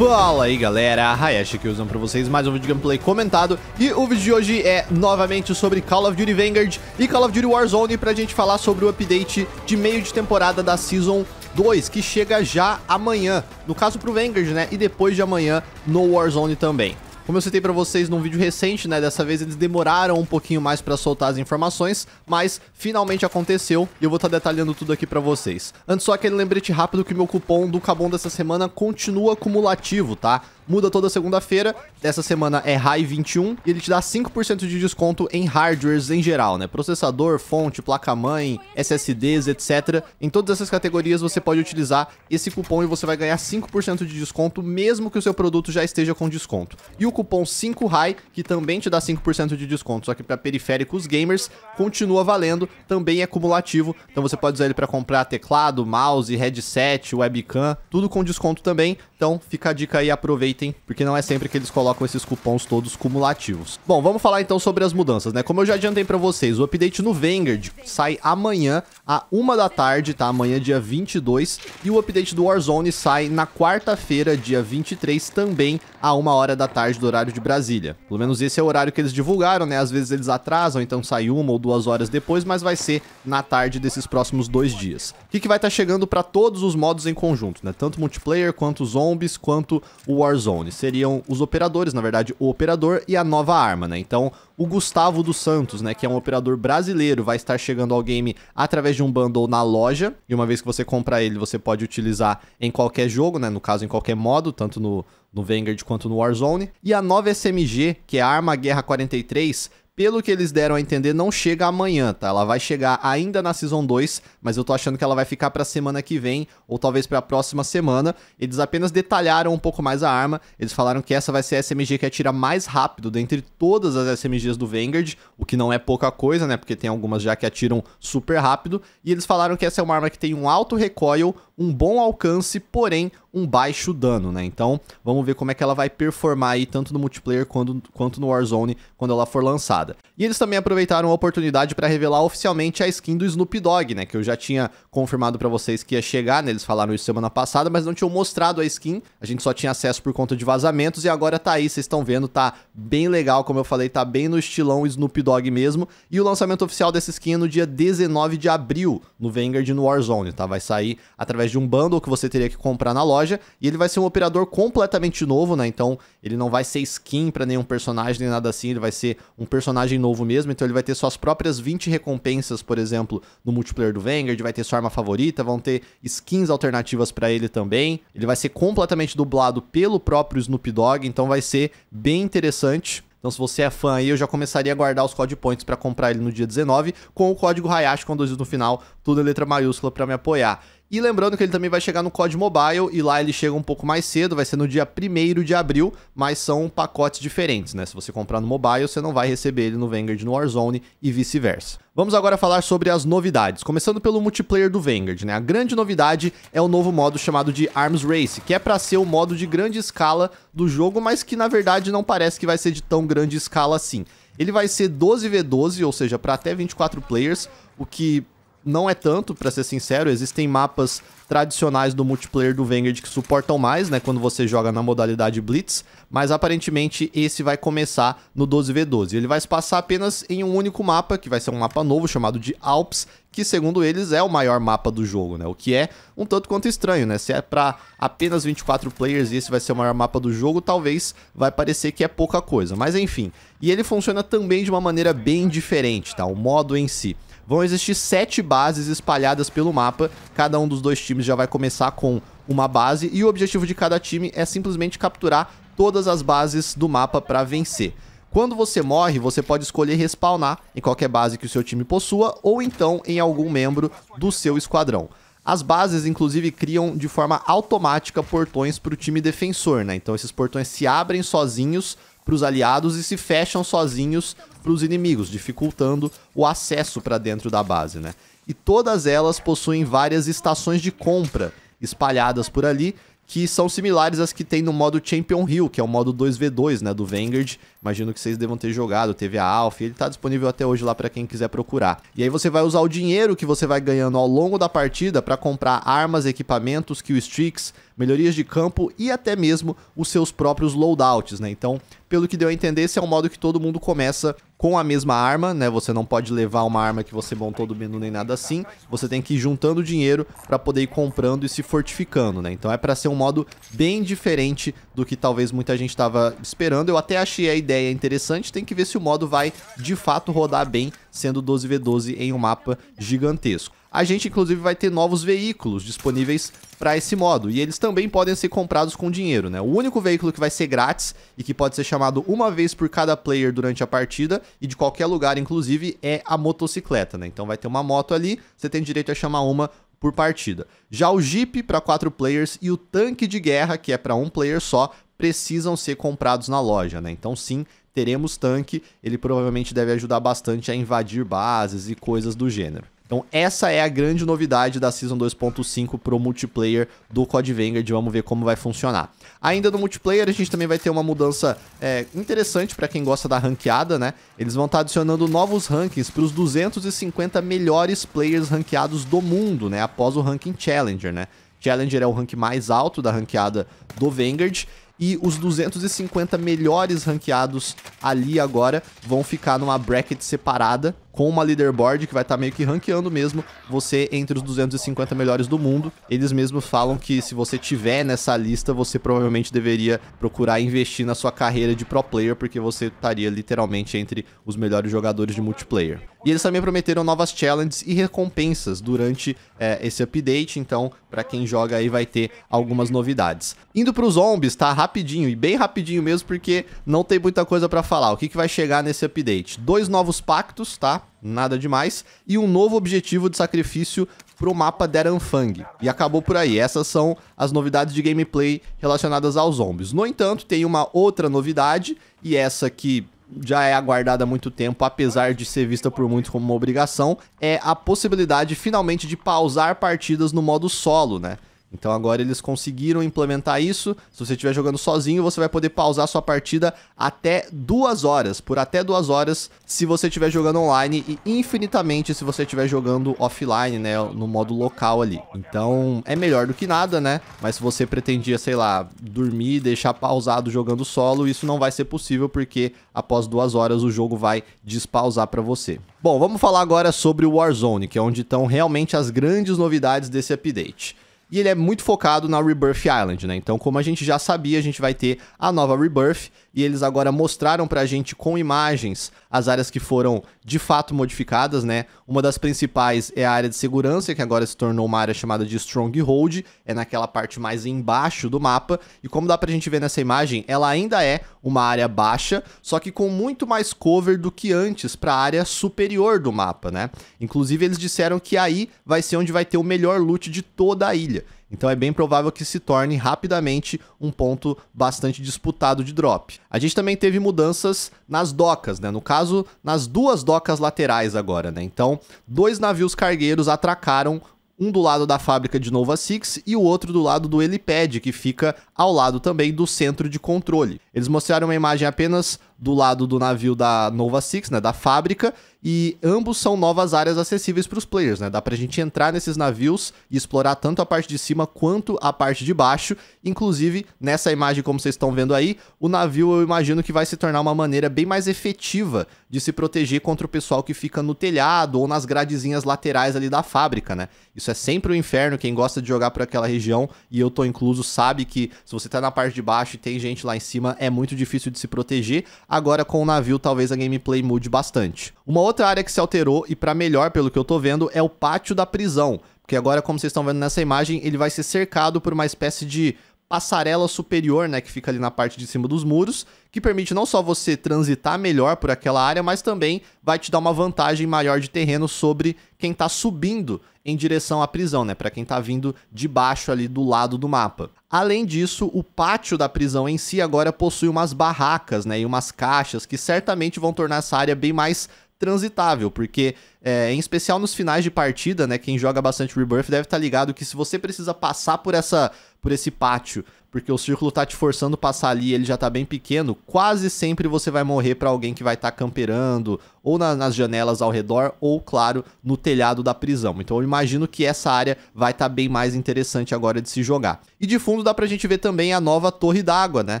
Fala aí galera, Hayashi aqui usando pra vocês mais um vídeo de gameplay comentado E o vídeo de hoje é novamente sobre Call of Duty Vanguard e Call of Duty Warzone Pra gente falar sobre o update de meio de temporada da Season 2 Que chega já amanhã, no caso pro Vanguard né, e depois de amanhã no Warzone também como eu citei para vocês num vídeo recente, né, dessa vez eles demoraram um pouquinho mais para soltar as informações, mas finalmente aconteceu e eu vou estar tá detalhando tudo aqui para vocês. Antes só aquele lembrete rápido que meu cupom do Cabon dessa semana continua acumulativo, tá? muda toda segunda-feira. Dessa semana é High 21 e ele te dá 5% de desconto em hardwares em geral, né? Processador, fonte, placa-mãe, SSDs, etc. Em todas essas categorias você pode utilizar esse cupom e você vai ganhar 5% de desconto mesmo que o seu produto já esteja com desconto. E o cupom 5RAI, que também te dá 5% de desconto, só que para periféricos gamers continua valendo, também é cumulativo, então você pode usar ele para comprar teclado, mouse, headset, webcam, tudo com desconto também. Então fica a dica aí, aproveitem, porque não é sempre que eles colocam esses cupons todos cumulativos. Bom, vamos falar então sobre as mudanças, né? Como eu já adiantei para vocês, o update no Vanguard sai amanhã a uma da tarde, tá? Amanhã dia 22, e o update do Warzone sai na quarta-feira, dia 23, também a uma hora da tarde do horário de Brasília. Pelo menos esse é o horário que eles divulgaram, né? Às vezes eles atrasam, então sai uma ou duas horas depois, mas vai ser na tarde desses próximos dois dias. O que, que vai estar tá chegando para todos os modos em conjunto, né? Tanto multiplayer quanto zone zombies quanto o Warzone. Seriam os operadores, na verdade, o operador e a nova arma, né? Então, o Gustavo dos Santos, né, que é um operador brasileiro, vai estar chegando ao game através de um bundle na loja. E uma vez que você comprar ele, você pode utilizar em qualquer jogo, né? No caso, em qualquer modo, tanto no, no Vanguard quanto no Warzone. E a nova SMG, que é a Arma Guerra 43, pelo que eles deram a entender, não chega amanhã, tá? Ela vai chegar ainda na Season 2, mas eu tô achando que ela vai ficar pra semana que vem, ou talvez pra próxima semana. Eles apenas detalharam um pouco mais a arma, eles falaram que essa vai ser a SMG que atira mais rápido dentre todas as SMGs do Vanguard, o que não é pouca coisa, né? Porque tem algumas já que atiram super rápido, e eles falaram que essa é uma arma que tem um alto recoil, um bom alcance, porém um baixo dano, né? Então, vamos ver como é que ela vai performar aí, tanto no multiplayer quanto, quanto no Warzone, quando ela for lançada. E eles também aproveitaram a oportunidade para revelar oficialmente a skin do Snoop Dogg, né? Que eu já tinha confirmado para vocês que ia chegar, né? Eles falaram isso semana passada, mas não tinham mostrado a skin. A gente só tinha acesso por conta de vazamentos e agora tá aí, vocês estão vendo, tá bem legal, como eu falei, tá bem no estilão Snoop Dogg mesmo. E o lançamento oficial dessa skin é no dia 19 de abril, no Vanguard no Warzone, tá? Vai sair através de um bundle que você teria que comprar na loja, e ele vai ser um operador completamente novo, né? Então, ele não vai ser skin para nenhum personagem nem nada assim, ele vai ser um personagem novo mesmo, então ele vai ter suas próprias 20 recompensas, por exemplo, no multiplayer do Vanguard, vai ter sua arma favorita, vão ter skins alternativas para ele também. Ele vai ser completamente dublado pelo próprio Snoop Dogg, então vai ser bem interessante. Então, se você é fã aí, eu já começaria a guardar os code points para comprar ele no dia 19, com o código Hayashi com no final, tudo em letra maiúscula para me apoiar. E lembrando que ele também vai chegar no COD Mobile e lá ele chega um pouco mais cedo, vai ser no dia 1 de abril, mas são pacotes diferentes, né? Se você comprar no mobile, você não vai receber ele no Vanguard no Warzone e vice-versa. Vamos agora falar sobre as novidades, começando pelo multiplayer do Vanguard, né? A grande novidade é o novo modo chamado de Arms Race, que é para ser o um modo de grande escala do jogo, mas que na verdade não parece que vai ser de tão grande escala assim. Ele vai ser 12v12, ou seja, para até 24 players, o que não é tanto, para ser sincero. Existem mapas tradicionais do multiplayer do Vanguard que suportam mais, né, quando você joga na modalidade Blitz, mas aparentemente esse vai começar no 12v12. Ele vai se passar apenas em um único mapa, que vai ser um mapa novo chamado de Alps, que segundo eles é o maior mapa do jogo, né? O que é um tanto quanto estranho, né? Se é para apenas 24 players e esse vai ser o maior mapa do jogo, talvez vai parecer que é pouca coisa, mas enfim. E ele funciona também de uma maneira bem diferente, tá? O modo em si. Vão existir sete bases espalhadas pelo mapa. Cada um dos dois times já vai começar com uma base e o objetivo de cada time é simplesmente capturar todas as bases do mapa para vencer. Quando você morre, você pode escolher respawnar em qualquer base que o seu time possua ou então em algum membro do seu esquadrão. As bases, inclusive, criam de forma automática portões para o time defensor, né? Então esses portões se abrem sozinhos para os aliados e se fecham sozinhos para os inimigos, dificultando o acesso para dentro da base, né? E todas elas possuem várias estações de compra espalhadas por ali, que são similares às que tem no modo Champion Hill, que é o modo 2v2, né, do Vanguard. Imagino que vocês devam ter jogado, teve a Alpha, ele tá disponível até hoje lá para quem quiser procurar. E aí você vai usar o dinheiro que você vai ganhando ao longo da partida para comprar armas, equipamentos, killstreaks, streaks, melhorias de campo e até mesmo os seus próprios loadouts, né? Então, pelo que deu a entender, esse é o modo que todo mundo começa com a mesma arma, né? Você não pode levar uma arma que você montou do menu nem nada assim. Você tem que ir juntando dinheiro para poder ir comprando e se fortificando, né? Então é para ser um modo bem diferente do que talvez muita gente estava esperando. Eu até achei a ideia interessante, tem que ver se o modo vai de fato rodar bem sendo 12v12 em um mapa gigantesco. A gente inclusive vai ter novos veículos disponíveis para esse modo, e eles também podem ser comprados com dinheiro, né? O único veículo que vai ser grátis e que pode ser chamado uma vez por cada player durante a partida e de qualquer lugar inclusive é a motocicleta, né? Então vai ter uma moto ali, você tem direito a chamar uma por partida. Já o Jeep para quatro players e o tanque de guerra, que é para um player só, precisam ser comprados na loja, né? Então sim, teremos tanque, ele provavelmente deve ajudar bastante a invadir bases e coisas do gênero. Então essa é a grande novidade da Season 2.5 pro multiplayer do COD Vanguard, vamos ver como vai funcionar. Ainda no multiplayer a gente também vai ter uma mudança é, interessante para quem gosta da ranqueada, né? Eles vão estar tá adicionando novos rankings para os 250 melhores players ranqueados do mundo, né? Após o ranking Challenger, né? Challenger é o rank mais alto da ranqueada do Vanguard e os 250 melhores ranqueados ali agora vão ficar numa bracket separada com uma leaderboard que vai estar tá meio que ranqueando mesmo você entre os 250 melhores do mundo. Eles mesmos falam que se você tiver nessa lista, você provavelmente deveria procurar investir na sua carreira de pro player, porque você estaria literalmente entre os melhores jogadores de multiplayer. E eles também prometeram novas challenges e recompensas durante é, esse update, então para quem joga aí vai ter algumas novidades. Indo para os zombies, tá rapidinho e bem rapidinho mesmo, porque não tem muita coisa para falar. O que, que vai chegar nesse update? Dois novos pactos, tá? nada demais, e um novo objetivo de sacrifício pro mapa Deranfang. E acabou por aí, essas são as novidades de gameplay relacionadas aos zombies. No entanto, tem uma outra novidade, e essa que já é aguardada há muito tempo, apesar de ser vista por muitos como uma obrigação, é a possibilidade finalmente de pausar partidas no modo solo, né? Então agora eles conseguiram implementar isso. Se você estiver jogando sozinho, você vai poder pausar sua partida até duas horas, por até duas horas, se você estiver jogando online e infinitamente se você estiver jogando offline, né, no modo local ali. Então é melhor do que nada, né? Mas se você pretendia, sei lá, dormir, deixar pausado jogando solo, isso não vai ser possível porque após duas horas o jogo vai despausar para você. Bom, vamos falar agora sobre o Warzone, que é onde estão realmente as grandes novidades desse update. E ele é muito focado na Rebirth Island, né? Então, como a gente já sabia, a gente vai ter a nova Rebirth e eles agora mostraram pra gente com imagens as áreas que foram de fato modificadas, né? Uma das principais é a área de segurança, que agora se tornou uma área chamada de Stronghold, é naquela parte mais embaixo do mapa, e como dá pra gente ver nessa imagem, ela ainda é uma área baixa, só que com muito mais cover do que antes para a área superior do mapa, né? Inclusive eles disseram que aí vai ser onde vai ter o melhor loot de toda a ilha. Então é bem provável que se torne rapidamente um ponto bastante disputado de drop. A gente também teve mudanças nas docas, né? No caso, nas duas docas laterais agora, né? Então, dois navios cargueiros atracaram um do lado da fábrica de Nova Six e o outro do lado do helipad, que fica ao lado também do centro de controle. Eles mostraram uma imagem apenas do lado do navio da Nova Six, né, da fábrica, e ambos são novas áreas acessíveis para os players, né? Dá pra gente entrar nesses navios e explorar tanto a parte de cima quanto a parte de baixo. Inclusive, nessa imagem como vocês estão vendo aí, o navio eu imagino que vai se tornar uma maneira bem mais efetiva de se proteger contra o pessoal que fica no telhado ou nas gradezinhas laterais ali da fábrica, né? Isso é sempre o um inferno, quem gosta de jogar por aquela região, e eu tô incluso, sabe que se você tá na parte de baixo e tem gente lá em cima, é muito difícil de se proteger Agora com o navio, talvez a gameplay mude bastante. Uma outra área que se alterou e para melhor, pelo que eu tô vendo, é o pátio da prisão, porque agora, como vocês estão vendo nessa imagem, ele vai ser cercado por uma espécie de passarela superior, né, que fica ali na parte de cima dos muros, que permite não só você transitar melhor por aquela área, mas também vai te dar uma vantagem maior de terreno sobre quem tá subindo em direção à prisão, né, para quem tá vindo de baixo ali do lado do mapa. Além disso, o pátio da prisão em si agora possui umas barracas, né, e umas caixas que certamente vão tornar essa área bem mais transitável, porque é, em especial nos finais de partida, né, quem joga bastante Rebirth deve estar tá ligado que se você precisa passar por essa por esse pátio, porque o círculo tá te forçando a passar ali, ele já tá bem pequeno, quase sempre você vai morrer para alguém que vai estar tá camperando ou na, nas janelas ao redor ou claro, no telhado da prisão. Então eu imagino que essa área vai estar tá bem mais interessante agora de se jogar. E de fundo dá pra gente ver também a nova torre d'água, né?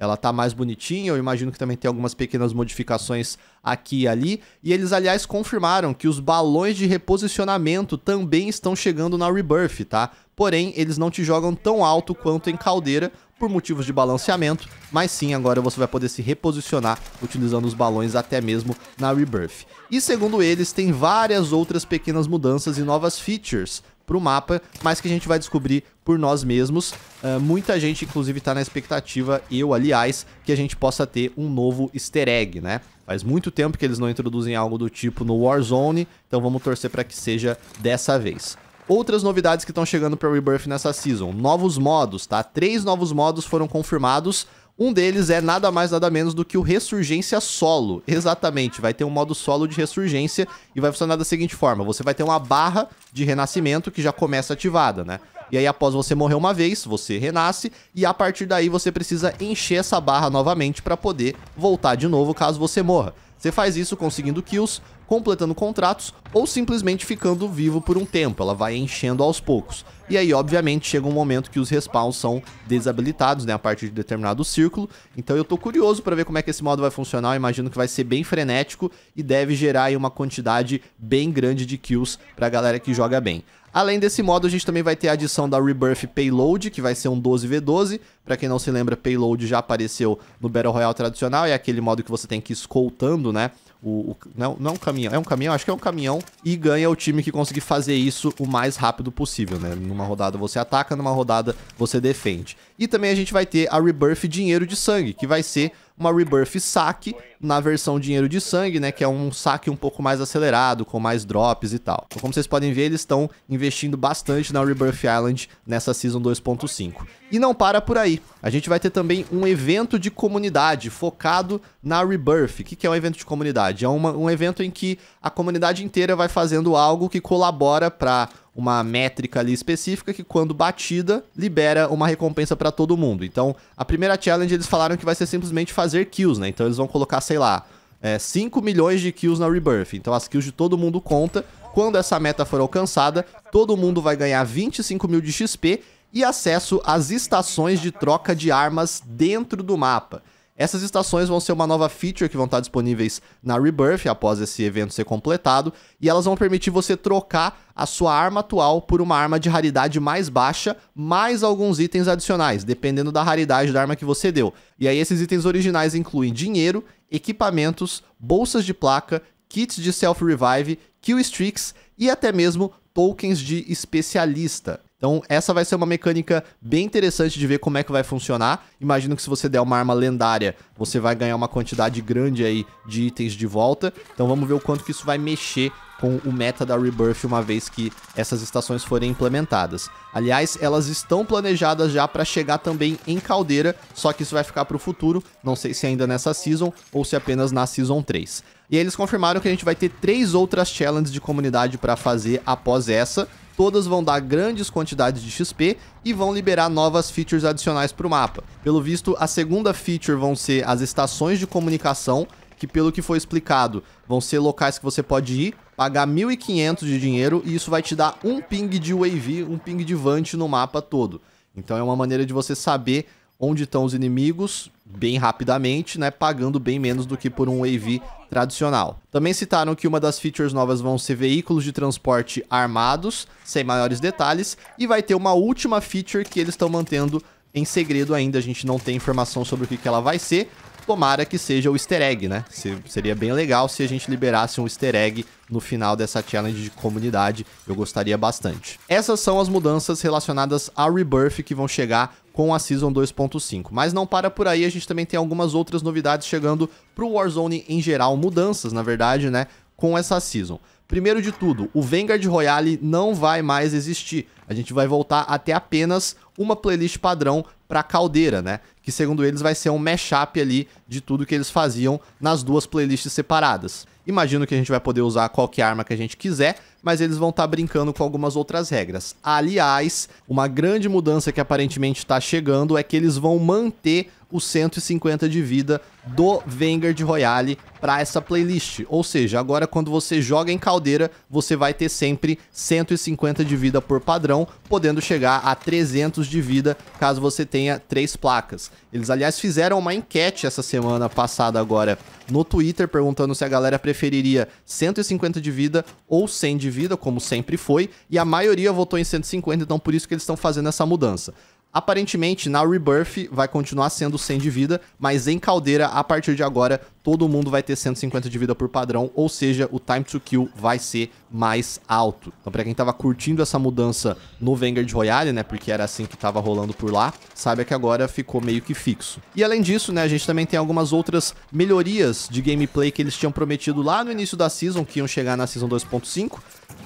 ela tá mais bonitinha. Eu imagino que também tem algumas pequenas modificações aqui e ali. E eles, aliás, confirmaram que os balões de reposicionamento também estão chegando na Rebirth, tá? Porém, eles não te jogam tão alto quanto em caldeira por motivos de balanceamento, mas sim, agora você vai poder se reposicionar utilizando os balões até mesmo na Rebirth. E segundo eles, tem várias outras pequenas mudanças e novas features para o mapa, mas que a gente vai descobrir por nós mesmos. Uh, muita gente, inclusive, está na expectativa, eu, aliás, que a gente possa ter um novo easter egg, né? Faz muito tempo que eles não introduzem algo do tipo no Warzone, então vamos torcer para que seja dessa vez outras novidades que estão chegando para Rebirth nessa season. Novos modos, tá? Três novos modos foram confirmados. Um deles é nada mais nada menos do que o Ressurgência Solo. Exatamente, vai ter um modo solo de Ressurgência e vai funcionar da seguinte forma. Você vai ter uma barra de renascimento que já começa ativada, né? E aí após você morrer uma vez, você renasce e a partir daí você precisa encher essa barra novamente para poder voltar de novo caso você morra. Você faz isso conseguindo kills, completando contratos ou simplesmente ficando vivo por um tempo, ela vai enchendo aos poucos. E aí, obviamente, chega um momento que os respawns são desabilitados, né, a partir de determinado círculo. Então eu tô curioso para ver como é que esse modo vai funcionar, eu imagino que vai ser bem frenético e deve gerar aí uma quantidade bem grande de kills pra galera que joga bem. Além desse modo, a gente também vai ter a adição da Rebirth Payload, que vai ser um 12v12. Para quem não se lembra, Payload já apareceu no Battle Royale tradicional, é aquele modo que você tem que ir escoltando, né? o, o, não, não é um caminhão, é um caminhão, acho que é um caminhão, e ganha o time que conseguir fazer isso o mais rápido possível, né? Numa rodada você ataca, numa rodada você defende. E também a gente vai ter a Rebirth Dinheiro de Sangue, que vai ser uma Rebirth saque na versão dinheiro de sangue, né? Que é um saque um pouco mais acelerado, com mais drops e tal. Então, como vocês podem ver, eles estão investindo bastante na Rebirth Island nessa Season 2.5. E não para por aí. A gente vai ter também um evento de comunidade focado na Rebirth. O que, que é um evento de comunidade? É uma, um evento em que a comunidade inteira vai fazendo algo que colabora para uma métrica ali específica que quando batida libera uma recompensa para todo mundo. Então, a primeira challenge eles falaram que vai ser simplesmente fazer kills, né? Então eles vão colocar, sei lá, é, 5 milhões de kills na Rebirth. Então as kills de todo mundo conta. Quando essa meta for alcançada, todo mundo vai ganhar 25 mil de XP e acesso às estações de troca de armas dentro do mapa. Essas estações vão ser uma nova feature que vão estar disponíveis na Rebirth após esse evento ser completado, e elas vão permitir você trocar a sua arma atual por uma arma de raridade mais baixa, mais alguns itens adicionais, dependendo da raridade da arma que você deu. E aí esses itens originais incluem dinheiro, equipamentos, bolsas de placa, kits de self-revive, kill streaks e até mesmo tokens de especialista. Então, essa vai ser uma mecânica bem interessante de ver como é que vai funcionar. Imagino que se você der uma arma lendária, você vai ganhar uma quantidade grande aí de itens de volta. Então, vamos ver o quanto que isso vai mexer com o meta da Rebirth uma vez que essas estações forem implementadas. Aliás, elas estão planejadas já para chegar também em Caldeira, só que isso vai ficar para o futuro, não sei se ainda nessa Season ou se apenas na Season 3. E aí eles confirmaram que a gente vai ter três outras challenges de comunidade para fazer após essa, todas vão dar grandes quantidades de XP e vão liberar novas features adicionais para o mapa. Pelo visto, a segunda feature vão ser as estações de comunicação, que pelo que foi explicado, vão ser locais que você pode ir, pagar 1.500 de dinheiro e isso vai te dar um ping de wave, um ping de vant no mapa todo. Então é uma maneira de você saber onde estão os inimigos bem rapidamente, né, pagando bem menos do que por um AV tradicional. Também citaram que uma das features novas vão ser veículos de transporte armados, sem maiores detalhes, e vai ter uma última feature que eles estão mantendo em segredo ainda, a gente não tem informação sobre o que, que ela vai ser, Tomara que seja o easter egg, né? seria bem legal se a gente liberasse um easter egg no final dessa challenge de comunidade. Eu gostaria bastante. Essas são as mudanças relacionadas a Rebirth que vão chegar com a Season 2.5. Mas não para por aí, a gente também tem algumas outras novidades chegando para o Warzone em geral. Mudanças, na verdade, né? Com essa Season. Primeiro de tudo, o Vanguard Royale não vai mais existir. A gente vai voltar até apenas uma playlist padrão para Caldeira, né? Que segundo eles vai ser um mashup ali de tudo que eles faziam nas duas playlists separadas. Imagino que a gente vai poder usar qualquer arma que a gente quiser, mas eles vão estar tá brincando com algumas outras regras. Aliás, uma grande mudança que aparentemente está chegando é que eles vão manter os 150 de vida do Vanguard Royale para essa playlist. Ou seja, agora quando você joga em caldeira, você vai ter sempre 150 de vida por padrão, podendo chegar a 300 de vida caso você tenha três placas. Eles, aliás, fizeram uma enquete essa semana passada agora no Twitter, perguntando se a galera preferiria 150 de vida ou 100 de vida, como sempre foi, e a maioria votou em 150, então por isso que eles estão fazendo essa mudança. Aparentemente, na Rebirth vai continuar sendo 100 de vida, mas em Caldeira, a partir de agora, todo mundo vai ter 150 de vida por padrão, ou seja, o time to kill vai ser mais alto. Então, pra quem tava curtindo essa mudança no Vanguard Royale, né, porque era assim que tava rolando por lá, saiba que agora ficou meio que fixo. E além disso, né, a gente também tem algumas outras melhorias de gameplay que eles tinham prometido lá no início da Season, que iam chegar na Season 2.5,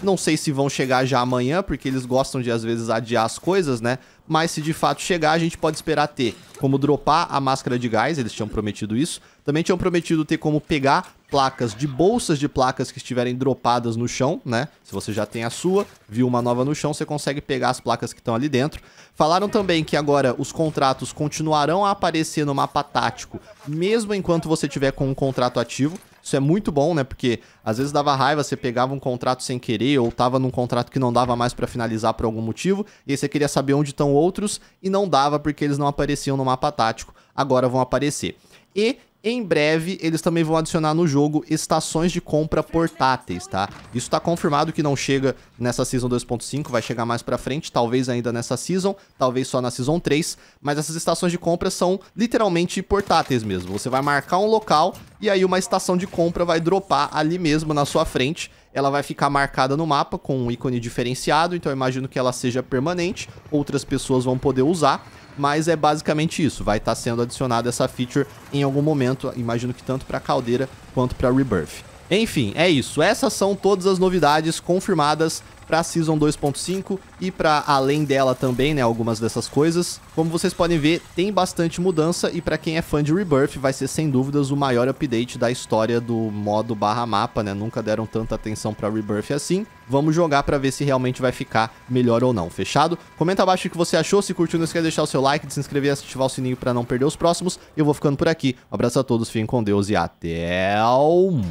não sei se vão chegar já amanhã, porque eles gostam de às vezes adiar as coisas, né? mas se de fato chegar, a gente pode esperar ter como dropar a máscara de gás, eles tinham prometido isso. Também tinham prometido ter como pegar placas de bolsas de placas que estiverem dropadas no chão, né? Se você já tem a sua, viu uma nova no chão, você consegue pegar as placas que estão ali dentro. Falaram também que agora os contratos continuarão a aparecer no mapa tático, mesmo enquanto você tiver com um contrato ativo. Isso é muito bom, né? Porque às vezes dava raiva, você pegava um contrato sem querer ou tava num contrato que não dava mais para finalizar por algum motivo, e aí você queria saber onde estão outros e não dava porque eles não apareciam no mapa tático. Agora vão aparecer. E em breve, eles também vão adicionar no jogo estações de compra portáteis, tá? Isso tá confirmado que não chega nessa Season 2.5, vai chegar mais pra frente, talvez ainda nessa Season, talvez só na Season 3, mas essas estações de compra são literalmente portáteis mesmo. Você vai marcar um local e aí uma estação de compra vai dropar ali mesmo na sua frente, ela vai ficar marcada no mapa com um ícone diferenciado, então eu imagino que ela seja permanente, outras pessoas vão poder usar mas é basicamente isso. Vai estar tá sendo adicionada essa feature em algum momento, imagino que tanto para caldeira quanto para Rebirth. Enfim, é isso. Essas são todas as novidades confirmadas para Season 2.5 e para além dela também, né, algumas dessas coisas. Como vocês podem ver, tem bastante mudança e para quem é fã de Rebirth vai ser sem dúvidas o maior update da história do modo barra mapa, né? Nunca deram tanta atenção para Rebirth assim. Vamos jogar para ver se realmente vai ficar melhor ou não, fechado? Comenta abaixo o que você achou, se curtiu não esquece de deixar o seu like, de se inscrever e ativar o sininho para não perder os próximos. Eu vou ficando por aqui. Um abraço a todos, fiquem com Deus e até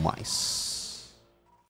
mais.